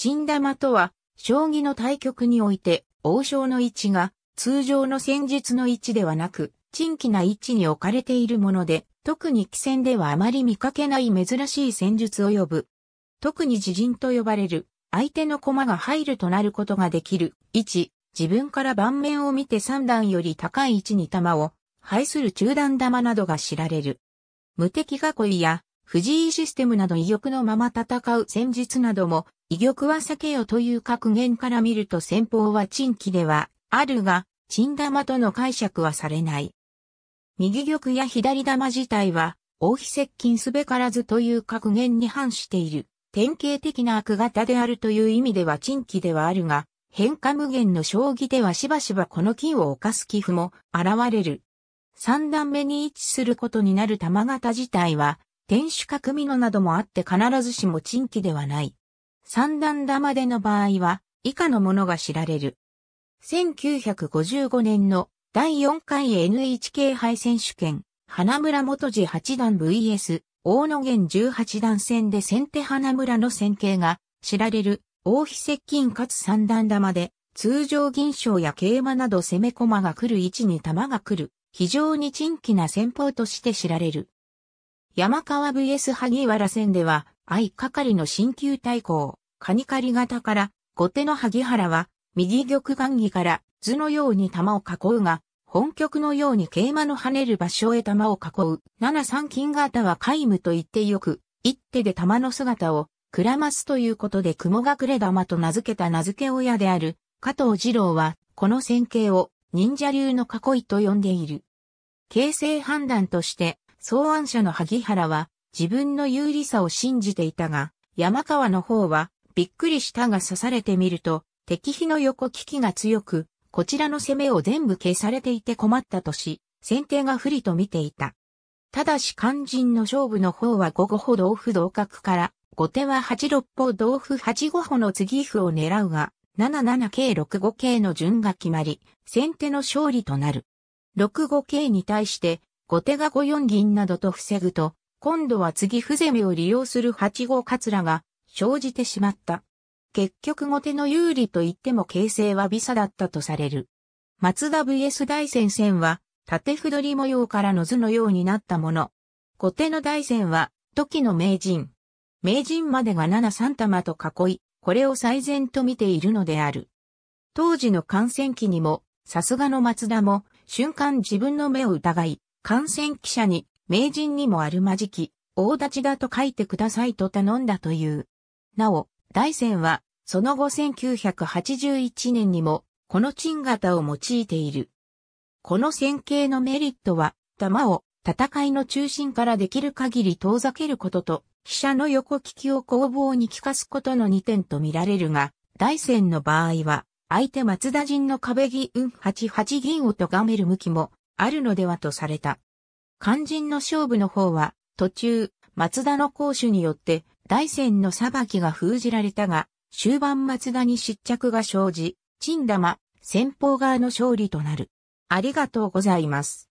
陳玉とは、将棋の対局において、王将の位置が、通常の戦術の位置ではなく、珍奇な位置に置かれているもので、特に棋戦ではあまり見かけない珍しい戦術を呼ぶ。特に自陣と呼ばれる、相手の駒が入るとなることができる位置、自分から盤面を見て3段より高い位置に玉を、配する中段玉などが知られる。無敵囲いや藤井システムなど威力のまま戦う戦術なども、威力は避けよという格言から見ると戦法は陳期ではあるが、陳玉との解釈はされない。右玉や左玉自体は、王妃接近すべからずという格言に反している。典型的な悪型であるという意味では陳期ではあるが、変化無限の将棋ではしばしばこの金を犯す寄付も現れる。三段目に位置することになる玉型自体は、天守閣美濃などもあって必ずしも珍奇ではない。三段玉での場合は、以下のものが知られる。1955年の第4回 NHK 杯選手権、花村元次八段 VS 大野源十八段戦で先手花村の戦型が知られる王妃接近かつ三段玉で通常銀賞や桂馬など攻め駒が来る位置に玉が来る非常に珍奇な戦法として知られる。山川 VS 萩原戦では、相掛かりの新旧対抗、カニカリ型から、後手の萩原は、右玉雁木から図のように玉を囲うが、本局のように桂馬の跳ねる場所へ玉を囲う。七三金型は皆無と言ってよく、一手で玉の姿を、くらますということで雲隠れ玉と名付けた名付け親である、加藤二郎は、この戦型を、忍者流の囲いと呼んでいる。形勢判断として、草案者の萩原は自分の有利さを信じていたが、山川の方はびっくりしたが刺されてみると、敵飛の横利きが強く、こちらの攻めを全部消されていて困ったとし、先手が不利と見ていた。ただし肝心の勝負の方は五五歩同歩同角から、後手は8六歩同歩8五歩の次歩を狙うが、7七桂6五桂の順が決まり、先手の勝利となる。6五桂に対して、後手が5四銀などと防ぐと、今度は次歩攻めを利用する八五カツラが生じてしまった。結局後手の有利と言っても形勢は微差だったとされる。松田 VS 大戦線は、縦歩取り模様からの図のようになったもの。後手の大戦は、時の名人。名人までが七三玉と囲い、これを最善と見ているのである。当時の感染期にも、さすがの松田も、瞬間自分の目を疑い、感染記者に、名人にもあるまじき、大立ちだと書いてくださいと頼んだという。なお、大山は、その後1981年にも、この賃型を用いている。この線形のメリットは、玉を戦いの中心からできる限り遠ざけることと、飛車の横利きを攻防に効かすことの2点と見られるが、大戦の場合は、相手松田陣の壁銀8八銀を咎める向きも、あるのではとされた。肝心の勝負の方は、途中、松田の攻守によって、大戦の裁きが封じられたが、終盤松田に失着が生じ、陳玉、先方側の勝利となる。ありがとうございます。